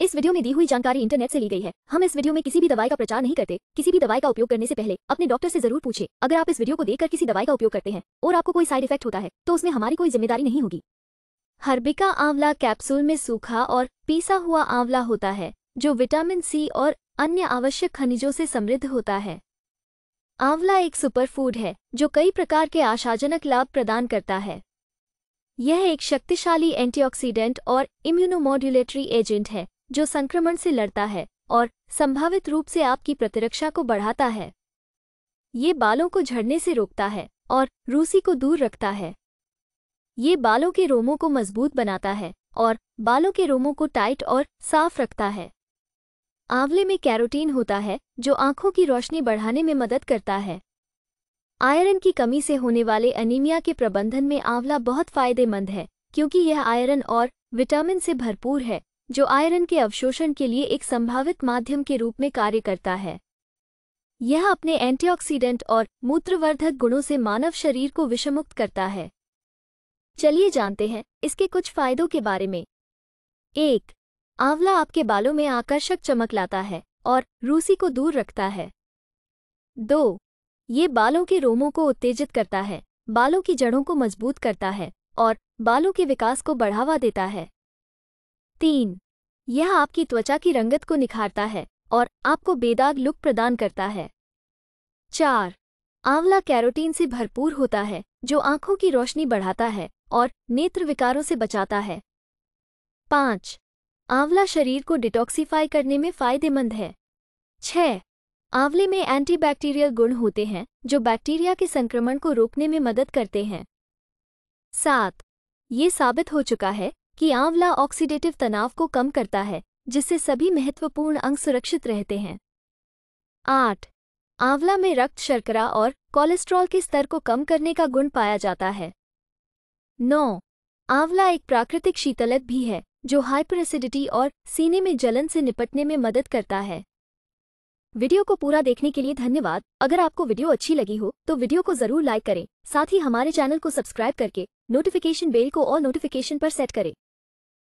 इस वीडियो में दी हुई जानकारी इंटरनेट से ली गई है हम इस वीडियो में किसी भी दवाई का प्रचार नहीं करते किसी भी दवाई का उपयोग करने से पहले अपने डॉक्टर से जरूर पूछे अगर आप इस वीडियो को देखकर किसी दवाई का उपयोग करते हैं और आपको कोई साइड इफेक्ट होता है तो उसमें हमारी कोई जिम्मेदारी नहीं होगी हर्बिका आंवला कैप्सूल में सूखा और पीसा हुआ आंवला होता है जो विटामिन सी और अन्य आवश्यक खनिजों से समृद्ध होता है आंवला एक सुपरफूड है जो कई प्रकार के आशाजनक लाभ प्रदान करता है यह एक शक्तिशाली एंटीऑक्सीडेंट और इम्यूनोमॉड्यूलेटरी एजेंट है जो संक्रमण से लड़ता है और संभावित रूप से आपकी प्रतिरक्षा को बढ़ाता है ये बालों को झड़ने से रोकता है और रूसी को दूर रखता है ये बालों के रोमों को मजबूत बनाता है और बालों के रोमों को टाइट और साफ रखता है आंवले में कैरोटीन होता है जो आंखों की रोशनी बढ़ाने में मदद करता है आयरन की कमी से होने वाले अनीमिया के प्रबंधन में आंवला बहुत फायदेमंद है क्योंकि यह आयरन और विटामिन से भरपूर है जो आयरन के अवशोषण के लिए एक संभावित माध्यम के रूप में कार्य करता है यह अपने एंटीऑक्सीडेंट और मूत्रवर्धक गुणों से मानव शरीर को विषमुक्त करता है चलिए जानते हैं इसके कुछ फायदों के बारे में एक आंवला आपके बालों में आकर्षक चमक लाता है और रूसी को दूर रखता है दो ये बालों के रोमों को उत्तेजित करता है बालों की जड़ों को मजबूत करता है और बालों के विकास को बढ़ावा देता है तीन यह आपकी त्वचा की रंगत को निखारता है और आपको बेदाग लुक प्रदान करता है चार आंवला कैरोटीन से भरपूर होता है जो आंखों की रोशनी बढ़ाता है और नेत्र विकारों से बचाता है पाँच आंवला शरीर को डिटॉक्सीफाई करने में फ़ायदेमंद है छः आंवले में एंटीबैक्टीरियल गुण होते हैं जो बैक्टीरिया के संक्रमण को रोकने में मदद करते हैं सात ये साबित हो चुका है कि आंवला ऑक्सीडेटिव तनाव को कम करता है जिससे सभी महत्वपूर्ण अंग सुरक्षित रहते हैं आठ आंवला में रक्त शर्करा और कोलेस्ट्रॉल के स्तर को कम करने का गुण पाया जाता है नौ आंवला एक प्राकृतिक शीतलत भी है जो हाइपर एसिडिटी और सीने में जलन से निपटने में मदद करता है वीडियो को पूरा देखने के लिए धन्यवाद अगर आपको वीडियो अच्छी लगी हो तो वीडियो को जरूर लाइक करें साथ ही हमारे चैनल को सब्सक्राइब करके नोटिफिकेशन बेल को और नोटिफिकेशन पर सेट करें